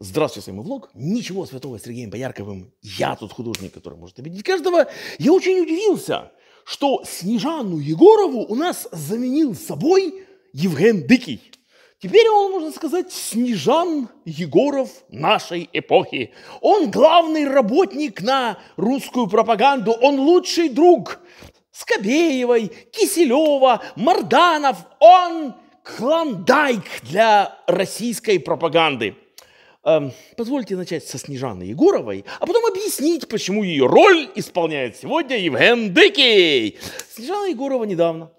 Здравствуйте, с вами влог. Ничего святого с Сергеем Боярковым. Я тут художник, который может обидеть каждого. Я очень удивился, что Снежану Егорову у нас заменил собой Евген Дикий. Теперь он, можно сказать, Снежан Егоров нашей эпохи. Он главный работник на русскую пропаганду, он лучший друг Скобеевой, Киселева, Марданов. Он клондайк для российской пропаганды. Эм, позвольте начать со Снежаны Егоровой, а потом объяснить, почему ее роль исполняет сегодня Евген Дыкий. Снежана Егорова недавно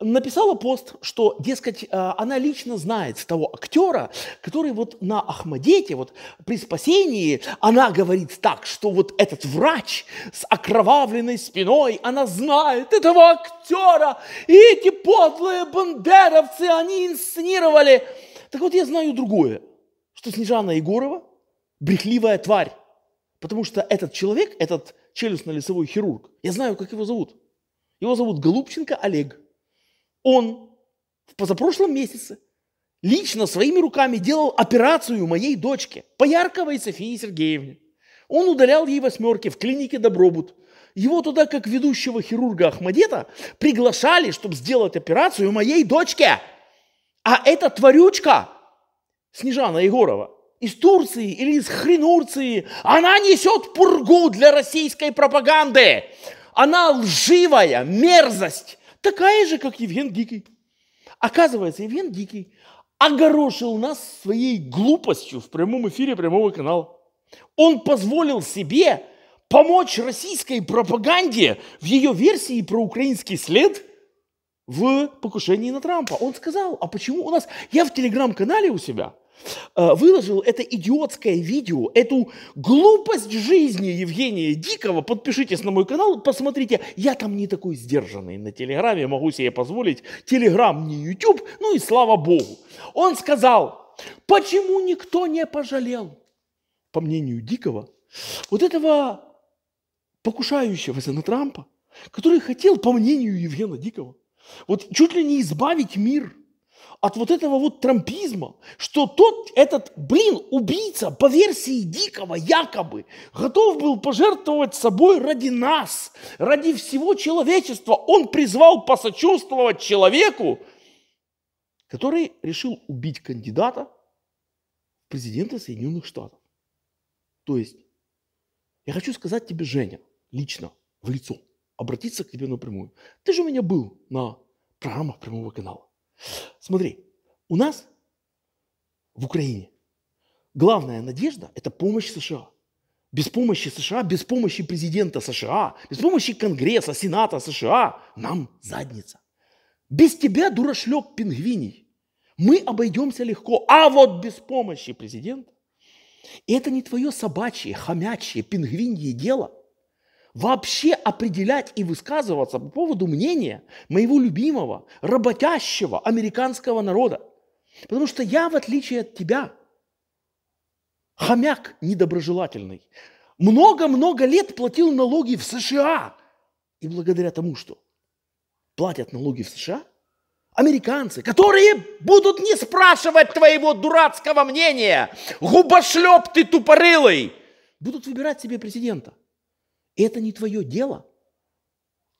написала пост, что, дескать, э, она лично знает того актера, который вот на Ахмадете, вот при спасении, она говорит так, что вот этот врач с окровавленной спиной, она знает этого актера, и эти подлые бандеровцы, они инсценировали. Так вот, я знаю другое что Снежана Егорова брехливая тварь. Потому что этот человек, этот челюстно-лицевой хирург, я знаю, как его зовут. Его зовут Голубченко Олег. Он в позапрошлом месяце лично своими руками делал операцию моей дочке, Поярковой Софии Сергеевне. Он удалял ей восьмерки в клинике Добробут. Его туда, как ведущего хирурга Ахмадета, приглашали, чтобы сделать операцию моей дочке. А эта тварючка Снежана Егорова из Турции или из Хренурции. Она несет пургу для российской пропаганды. Она лживая мерзость, такая же, как Евген Дикий. Оказывается, Евген Дикий огорошил нас своей глупостью в прямом эфире прямого канала. Он позволил себе помочь российской пропаганде в ее версии про украинский след в покушении на Трампа. Он сказал, а почему у нас... Я в телеграм-канале у себя Э, выложил это идиотское видео, эту глупость жизни Евгения Дикого. Подпишитесь на мой канал, посмотрите. Я там не такой сдержанный на Телеграме, могу себе позволить. Телеграм не YouTube, ну и слава богу. Он сказал, почему никто не пожалел, по мнению Дикого, вот этого покушающегося на Трампа, который хотел, по мнению Евгена Дикого, вот чуть ли не избавить мир – от вот этого вот трампизма, что тот, этот, блин, убийца, по версии Дикого, якобы, готов был пожертвовать собой ради нас, ради всего человечества. Он призвал посочувствовать человеку, который решил убить кандидата в президента Соединенных Штатов. То есть, я хочу сказать тебе, Женя, лично, в лицо, обратиться к тебе напрямую. Ты же у меня был на программах прямого канала. Смотри, у нас в Украине главная надежда – это помощь США. Без помощи США, без помощи президента США, без помощи Конгресса, Сената США нам задница. Без тебя, дурашлеп пингвиний, мы обойдемся легко. А вот без помощи президента, это не твое собачье, хомячье, пингвинье дело – вообще определять и высказываться по поводу мнения моего любимого, работящего американского народа. Потому что я, в отличие от тебя, хомяк недоброжелательный, много-много лет платил налоги в США. И благодаря тому, что платят налоги в США, американцы, которые будут не спрашивать твоего дурацкого мнения, губошлеп ты тупорылый, будут выбирать себе президента. Это не твое дело.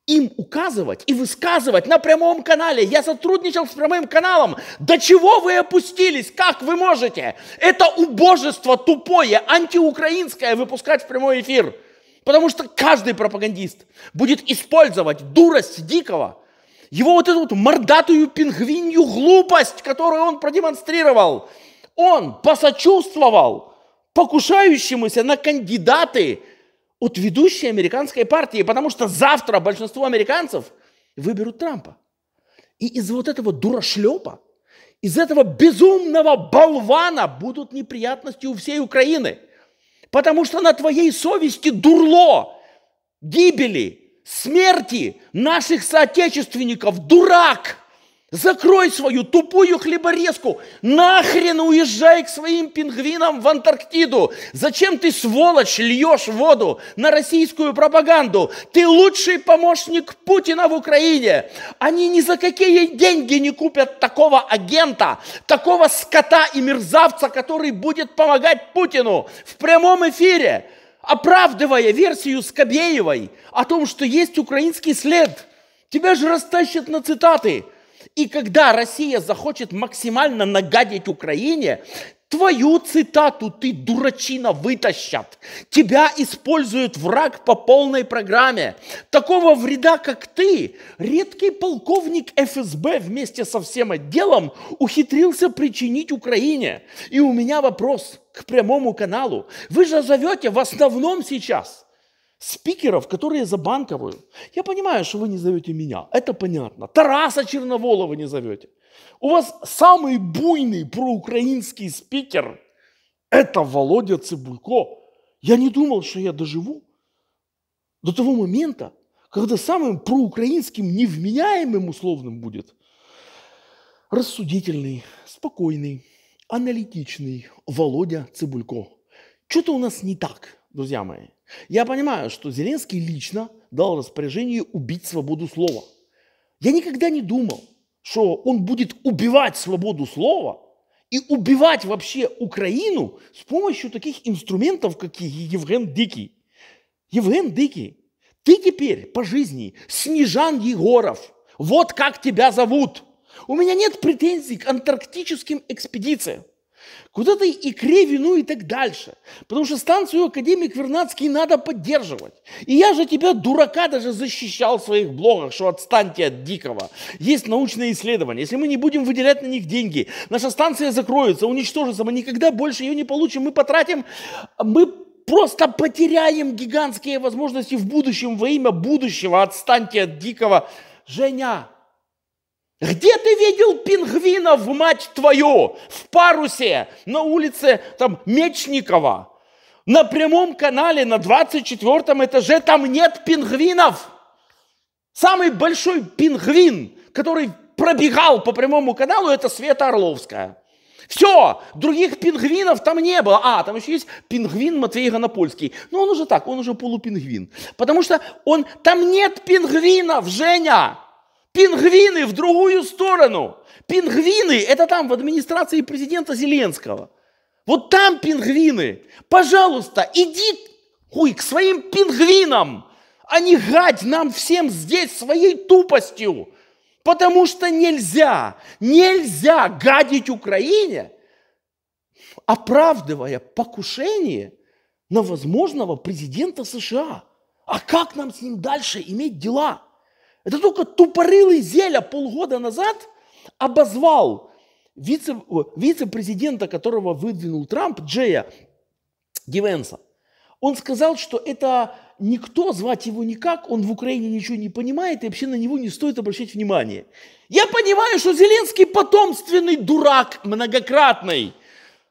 Им указывать и высказывать на прямом канале. Я сотрудничал с прямым каналом. До чего вы опустились? Как вы можете? Это убожество тупое, антиукраинское выпускать в прямой эфир. Потому что каждый пропагандист будет использовать дурость дикого, его вот эту вот мордатую пингвинью глупость, которую он продемонстрировал. Он посочувствовал покушающемуся на кандидаты от ведущей американской партии, потому что завтра большинство американцев выберут Трампа. И из вот этого дурашлепа, из этого безумного болвана будут неприятности у всей Украины. Потому что на твоей совести дурло, гибели, смерти наших соотечественников, дурак – Закрой свою тупую хлеборезку. Нахрен уезжай к своим пингвинам в Антарктиду. Зачем ты, сволочь, льешь воду на российскую пропаганду? Ты лучший помощник Путина в Украине. Они ни за какие деньги не купят такого агента, такого скота и мерзавца, который будет помогать Путину в прямом эфире, оправдывая версию Скобеевой о том, что есть украинский след. Тебя же растащат на цитаты – и когда Россия захочет максимально нагадить Украине, Твою цитату ты, дурачина, вытащат. Тебя использует враг по полной программе. Такого вреда, как ты, редкий полковник ФСБ вместе со всем отделом ухитрился причинить Украине. И у меня вопрос к прямому каналу. Вы же зовете в основном сейчас – спикеров, которые забанковую. Я понимаю, что вы не зовете меня, это понятно. Тараса Черноволова не зовете. У вас самый буйный проукраинский спикер – это Володя Цибулько. Я не думал, что я доживу до того момента, когда самым проукраинским невменяемым условным будет рассудительный, спокойный, аналитичный Володя Цибулько. Что-то у нас не так, друзья мои. Я понимаю, что Зеленский лично дал распоряжение убить свободу слова. Я никогда не думал, что он будет убивать свободу слова и убивать вообще Украину с помощью таких инструментов, как Евген Дикий. Евген Дикий, ты теперь по жизни Снежан Егоров. Вот как тебя зовут. У меня нет претензий к антарктическим экспедициям куда-то икре, вину и так дальше. Потому что станцию академик Вернадский надо поддерживать. И я же тебя, дурака, даже защищал в своих блогах, что отстаньте от дикого. Есть научные исследования. Если мы не будем выделять на них деньги, наша станция закроется, уничтожится, мы никогда больше ее не получим, мы потратим, мы просто потеряем гигантские возможности в будущем во имя будущего. Отстаньте от дикого. Женя, где ты видел пингвина в мать твою, в парусе на улице там, Мечникова? На прямом канале на 24 этаже там нет пингвинов. Самый большой пингвин, который пробегал по прямому каналу, это Света Орловская. Все, других пингвинов там не было. А, там еще есть пингвин Матвей Гонопольский. Но ну, он уже так, он уже полупингвин. Потому что он, там нет пингвинов, Женя. Пингвины в другую сторону. Пингвины – это там в администрации президента Зеленского. Вот там пингвины. Пожалуйста, иди хуй к своим пингвинам, а не гать нам всем здесь своей тупостью. Потому что нельзя, нельзя гадить Украине, оправдывая покушение на возможного президента США. А как нам с ним дальше иметь дела? Это только тупорылый Зеля полгода назад обозвал вице, вице-президента, которого выдвинул Трамп, Джея Гивенса. Он сказал, что это никто, звать его никак, он в Украине ничего не понимает, и вообще на него не стоит обращать внимание. Я понимаю, что Зеленский потомственный дурак многократный.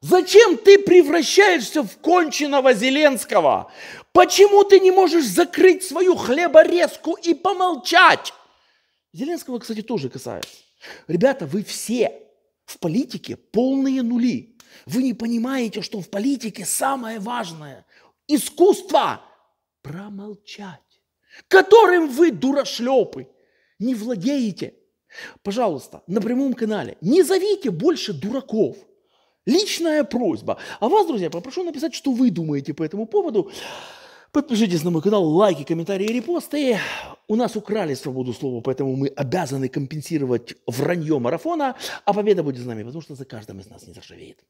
Зачем ты превращаешься в конченого Зеленского? Почему ты не можешь закрыть свою хлеборезку и помолчать? Зеленского, кстати, тоже касается. Ребята, вы все в политике полные нули. Вы не понимаете, что в политике самое важное – искусство промолчать, которым вы, дурашлепы, не владеете. Пожалуйста, на прямом канале не зовите больше дураков. Личная просьба. А вас, друзья, попрошу написать, что вы думаете по этому поводу. Подпишитесь на мой канал, лайки, комментарии, репосты. У нас украли свободу слова, поэтому мы обязаны компенсировать вранье марафона, а победа будет с нами, потому что за каждым из нас не зашевеет.